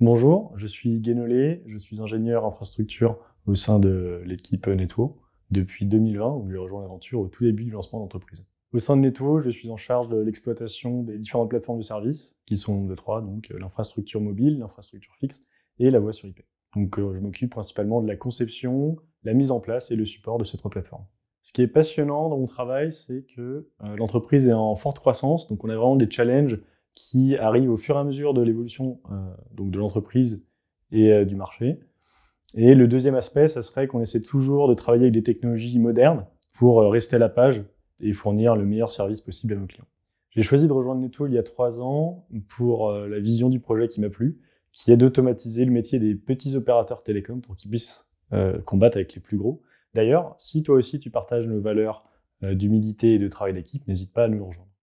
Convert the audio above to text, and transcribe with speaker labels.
Speaker 1: Bonjour, je suis Guénolé, je suis ingénieur infrastructure au sein de l'équipe netto depuis 2020, où j'ai rejoint l'aventure au tout début du lancement d'entreprise. Au sein de Netwo, je suis en charge de l'exploitation des différentes plateformes de services, qui sont de trois, donc euh, l'infrastructure mobile, l'infrastructure fixe et la voie sur IP. Donc euh, je m'occupe principalement de la conception, la mise en place et le support de ces trois plateformes. Ce qui est passionnant dans mon travail, c'est que euh, l'entreprise est en forte croissance, donc on a vraiment des challenges qui arrive au fur et à mesure de l'évolution euh, donc de l'entreprise et euh, du marché. Et le deuxième aspect, ça serait qu'on essaie toujours de travailler avec des technologies modernes pour euh, rester à la page et fournir le meilleur service possible à nos clients. J'ai choisi de rejoindre Netool il y a trois ans pour la vision du projet qui m'a plu, qui est d'automatiser le métier des petits opérateurs télécoms pour qu'ils puissent combattre avec les plus gros. D'ailleurs, si toi aussi tu partages nos valeurs d'humilité et de travail d'équipe, n'hésite pas à nous rejoindre.